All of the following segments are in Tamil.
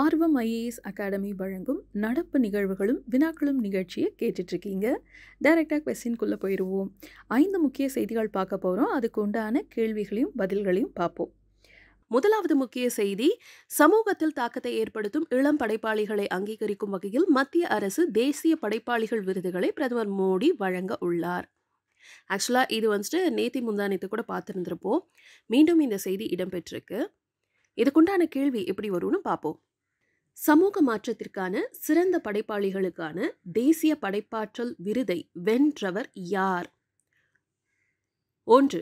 ஆர்வம் ஐஏஎஸ் அகாடமி வழங்கும் நடப்பு நிகழ்வுகளும் வினாக்களும் நிகழ்ச்சியை கேட்டுட்ருக்கீங்க டைரெக்டாக கொஸ்டின்குள்ளே போயிடுவோம் ஐந்து முக்கிய செய்திகள் பார்க்க போகிறோம் அதுக்கு உண்டான கேள்விகளையும் பதில்களையும் பார்ப்போம் முதலாவது முக்கிய செய்தி சமூகத்தில் தாக்கத்தை ஏற்படுத்தும் இளம் படைப்பாளிகளை அங்கீகரிக்கும் வகையில் மத்திய அரசு தேசிய படைப்பாளிகள் விருதுகளை பிரதமர் மோடி வழங்க உள்ளார் ஆக்சுவலாக இது வந்துட்டு நேத்தி முந்தானத்தை கூட பார்த்துருந்துருப்போம் மீண்டும் இந்த செய்தி இடம்பெற்றிருக்கு இதுக்குண்டான கேள்வி எப்படி வரும்னு பார்ப்போம் சமூக மாற்றத்திற்கான சிறந்த படைப்பாளிகளுக்கான தேசிய படைப்பாற்றல் விருதை வென்றவர் யார் ஒன்று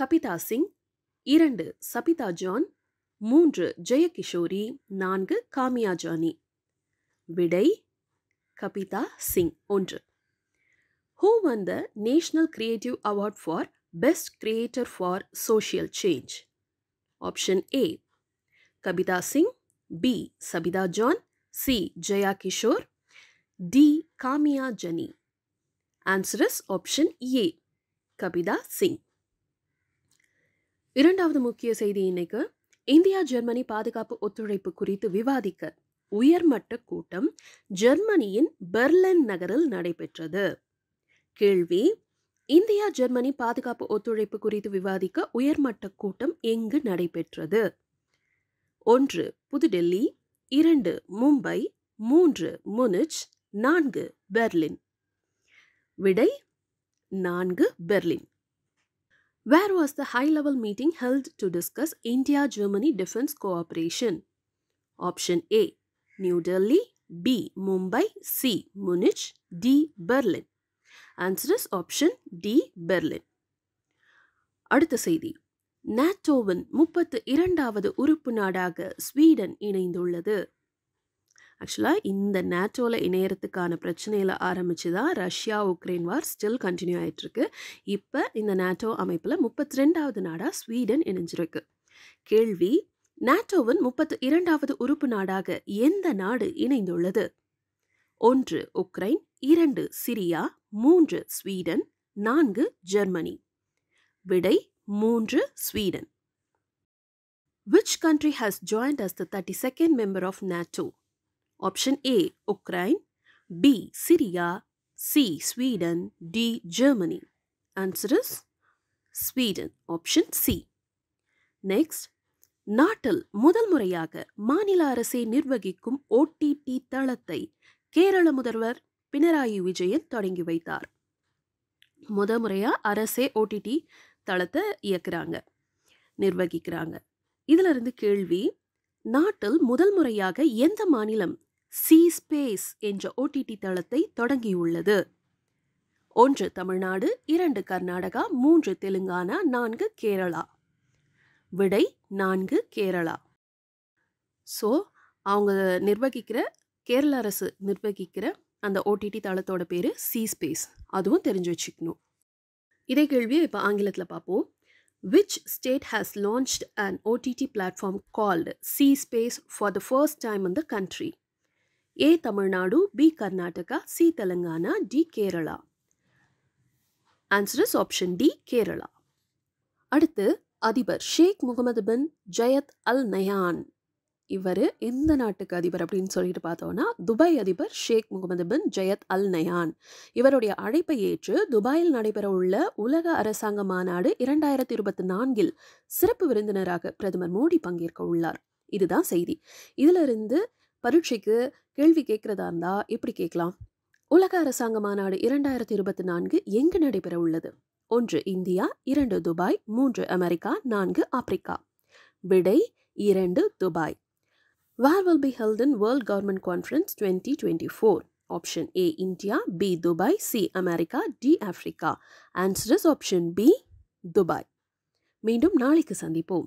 கபிதா சிங் இரண்டு சபிதா ஜான் மூன்று ஜெயகிஷோரி நான்கு காமியா ஜானி விடை கபிதா சிங் ஒன்று who won the national creative award for best creator for social change option A Kabita Singh B Sabita John C Jaya Kishore D Kamiya Jani answers is option A Kabita Singh இரண்டாவது முக்கிய செய்தி இன்னைக்கு இந்தியா ஜெர்மனி பாதுகாப்பு ஒத்துழைப்பு குறித்து விவாதிக்க உயர்மட்ட கூட்டம் ஜெர்மனியின் பெர்லின் நகரில் நடைபெற்றது கேள்வி இந்தியா ஜெர்மனி பாதுகாப்பு ஒத்துழைப்பு குறித்து விவாதிக்க உயர்மட்ட கூட்டம் எங்கு நடைபெற்றது ஒன்று புதுடெல்லி இரண்டு மும்பை மூன்று முனிச் நான்கு பெர்லின் விடை நான்கு Berlin Where was the high level meeting held to discuss India Germany defense cooperation? Option A New Delhi, B Mumbai, C Munich, D Berlin. Answer is option D Berlin. அடுத்த செய்தி நேட்டோவின் முப்பத்து இரண்டாவது உறுப்பு நாடாக ஸ்வீடன் இணைந்துள்ளது ஆக்சுவலாக இந்த நேட்டோவில் இணையறதுக்கான பிரச்சனையில் ஆரம்பித்து தான் Russia Ukraine war still continue ஆகிட்டுருக்கு இப்போ இந்த நேட்டோ அமைப்பில் முப்பத்தி ரெண்டாவது நாடாக ஸ்வீடன் இணைஞ்சிருக்கு கேள்வி நேட்டோவின் முப்பத்து இரண்டாவது உறுப்பு நாடாக எந்த நாடு இணைந்துள்ளது ஒன்று உக்ரைன் இரண்டு சிரியா மூன்று ஸ்வீடன் நான்கு ஜெர்மனி விடை மூன்று Sweden Which country has joined as the 32nd member of NATO? Option A Ukraine, B Syria, C Sweden, D Germany. Answer is Sweden, option C. Next, நாட்டில் முதல் முறையாக மாநில அரசை நிர்வகிக்கும் ஓடிடி தளத்தை கேரள முதல்வர் பினராயி விஜயன் தொடங்கி வைத்தார் முத முறையாக அரசே ஓடிடி தளத்தை இயக்குறாங்க நிர்வகிக்கிறாங்க இதுல இருந்து கேள்வி நாட்டில் முதல் முறையாக எந்த மாநிலம் சி ஸ்பேஸ் என்ற ஓடிடி தளத்தை தொடங்கியுள்ளது ஒன்று தமிழ்நாடு இரண்டு கர்நாடகா மூன்று தெலுங்கானா நான்கு கேரளா விடை நான்கு கேரளா ஸோ அவங்க நிர்வகிக்கிற கேரள அரசு நிர்வகிக்கிற அந்த ஓடிடி தளத்தோட பேர் சி ஸ்பேஸ் அதுவும் தெரிஞ்சு வச்சுக்கணும் இதே கேள்வியை இப்போ ஆங்கிலத்தில் பார்ப்போம் which state has launched an OTT platform called C Space for the first time in the country A Tamil Nadu B Karnataka C Telangana D Kerala answer is option D Kerala அடுத்து அதிபர் ஷேக் முகமது பின் ஜயத் அல் நயான் இவர் எந்த நாட்டுக்கு அதிபர் அப்படின்னு சொல்லிட்டு பார்த்தோன்னா துபாய் அதிபர் ஷேக் முகமது பின் ஜெயத் அல் நயான் இவருடைய அழைப்பை ஏற்று துபாயில் நடைபெற உள்ள உலக அரசாங்க மாநாடு இரண்டாயிரத்தி இருபத்தி நான்கில் சிறப்பு விருந்தினராக பிரதமர் மோடி பங்கேற்க உள்ளார் இதுதான் செய்தி இதிலிருந்து பரீட்சைக்கு கேள்வி கேட்குறதா இருந்தால் எப்படி கேட்கலாம் உலக அரசாங்க மாநாடு இரண்டாயிரத்தி இருபத்தி நான்கு எங்கு நடைபெற உள்ளது ஒன்று இந்தியா இரண்டு துபாய் மூன்று அமெரிக்கா நான்கு ஆப்பிரிக்கா விடை இரண்டு Dubai Where will be held in World Government Conference 2024? Option A India, B Dubai, C America, D Africa. Answer is option B Dubai. மீண்டும் நாளைக்கு சந்திப்போம்